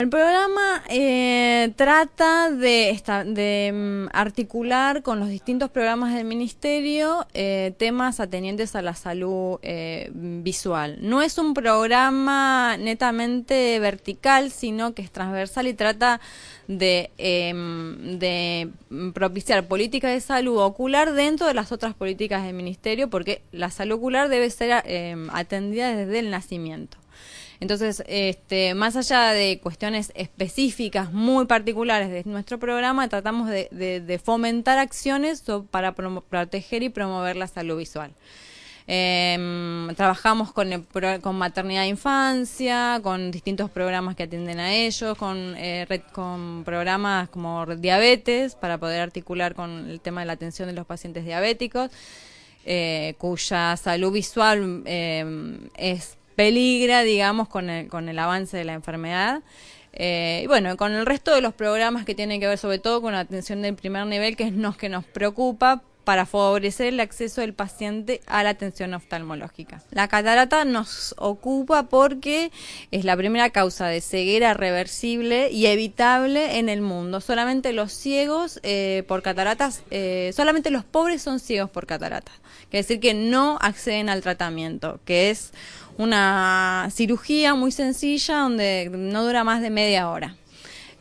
El programa eh, trata de, mm, articular con los distintos programas del ministerio eh, temas atenientes a la salud eh, visual. No es un programa netamente vertical, sino que es transversal y trata de, em, de propiciar políticas de salud ocular dentro de las otras políticas del ministerio, porque la salud ocular debe ser atendida desde el nacimiento. Entonces, este, más allá de cuestiones específicas, muy particulares de nuestro programa, tratamos de, fomentar acciones para proteger y promover la salud visual. Em, trabajamos con, con maternidad e infancia, con distintos programas que atienden a ellos, con, eh, con programas como diabetes para poder articular con el tema de la atención de los pacientes diabéticos, eh, cuya salud visual em, es peligra, digamos, con el, con el avance de la enfermedad. Eh, y bueno, con el resto de los programas que tienen que ver sobre todo con la atención del primer nivel, que es lo que nos preocupa, para favorecer el acceso del paciente a la atención oftalmológica. La catarata nos ocupa porque es la primera causa de ceguera reversible y evitable en el mundo. Solamente los ciegos eh, por cataratas, eh, solamente los pobres son ciegos por cataratas. Quiere decir que no acceden al tratamiento, que es una cirugía muy sencilla donde no dura más de media hora.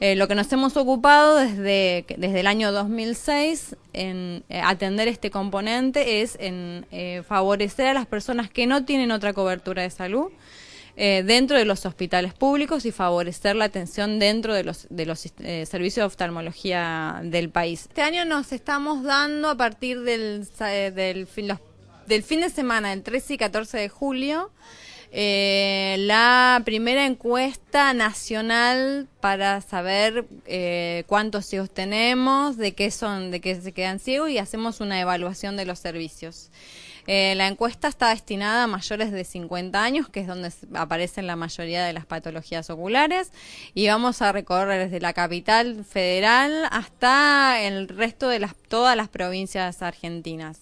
Eh, lo que nos hemos ocupado desde, desde el año 2006 en eh, atender este componente es en eh, favorecer a las personas que no tienen otra cobertura de salud dentro de los hospitales públicos y favorecer la atención dentro de los, de los servicios de oftalmología del país. Este año nos estamos dando a partir del, del, fin, de semana, el 13 y 14 de julio, eh, la primera encuesta nacional para saber eh, cuántos ciegos tenemos, de qué son, de qué se quedan ciegos y hacemos una evaluación de los servicios. Eh, la encuesta está destinada a mayores de 50 años, que es donde aparecen la mayoría de las patologías oculares, y vamos a recorrer desde la capital federal hasta el resto de las, todas las provincias argentinas.